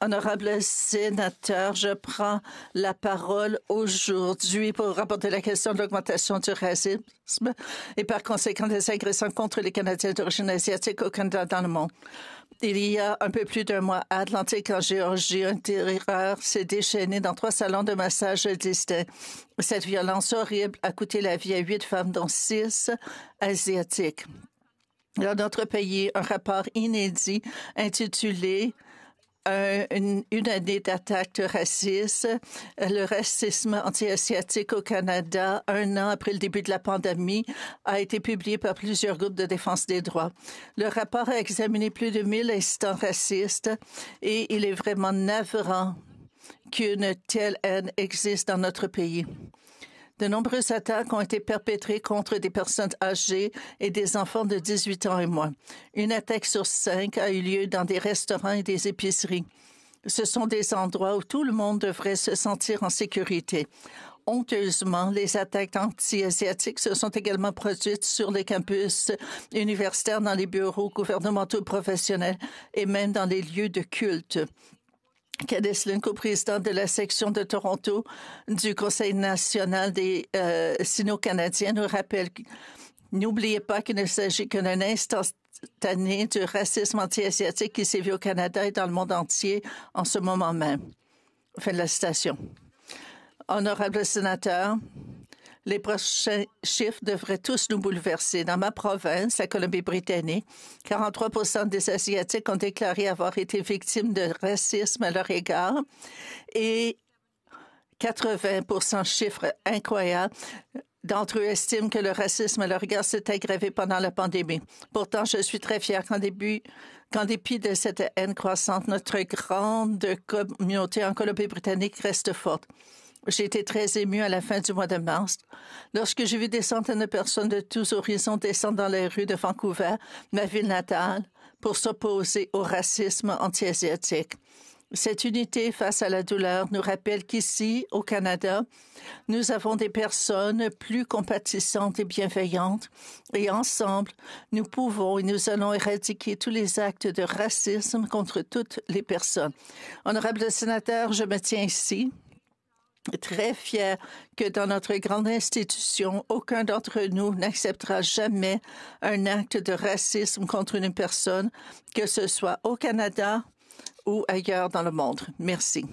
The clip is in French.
Honorable sénateur, je prends la parole aujourd'hui pour rapporter la question de l'augmentation du racisme et par conséquent des agressions contre les Canadiens d'origine asiatique au Canada dans le monde. Il y a un peu plus d'un mois à Atlantique, en Géorgie, un terreur s'est déchaîné dans trois salons de massage distincts. Cette violence horrible a coûté la vie à huit femmes, dont six asiatiques. Dans notre pays, un rapport inédit intitulé euh, une, année d'attaque raciste, euh, le racisme anti-asiatique au Canada, un an après le début de la pandémie, a été publié par plusieurs groupes de défense des droits. Le rapport a examiné plus de 1000 incidents racistes et il est vraiment navrant qu'une telle haine existe dans notre pays. De nombreuses attaques ont été perpétrées contre des personnes âgées et des enfants de 18 ans et moins. Une attaque sur cinq a eu lieu dans des restaurants et des épiceries. Ce sont des endroits où tout le monde devrait se sentir en sécurité. Honteusement, les attaques anti-asiatiques se sont également produites sur les campus universitaires, dans les bureaux gouvernementaux professionnels et même dans les lieux de culte. Cadès Linko, présidente de la section de Toronto du Conseil national des euh, Sino-Canadiens, nous rappelle N'oubliez pas qu'il ne s'agit que d'un instantané du racisme anti-asiatique qui sévit au Canada et dans le monde entier en ce moment même. Fin de la citation. Honorable sénateur, les prochains chiffres devraient tous nous bouleverser. Dans ma province, la Colombie-Britannique, 43 des Asiatiques ont déclaré avoir été victimes de racisme à leur égard et 80 chiffre incroyable, d'entre eux estiment que le racisme à leur égard s'est aggravé pendant la pandémie. Pourtant, je suis très fière qu'en début, qu'en dépit de cette haine croissante, notre grande communauté en Colombie-Britannique reste forte. J'ai été très émue à la fin du mois de mars lorsque j'ai vu des centaines de personnes de tous horizons descendre dans les rues de Vancouver, ma ville natale, pour s'opposer au racisme anti-asiatique. Cette unité face à la douleur nous rappelle qu'ici, au Canada, nous avons des personnes plus compatissantes et bienveillantes, et ensemble, nous pouvons et nous allons éradiquer tous les actes de racisme contre toutes les personnes. Honorable sénateur, je me tiens ici, très fier que dans notre grande institution, aucun d'entre nous n'acceptera jamais un acte de racisme contre une personne, que ce soit au Canada ou ailleurs dans le monde. Merci.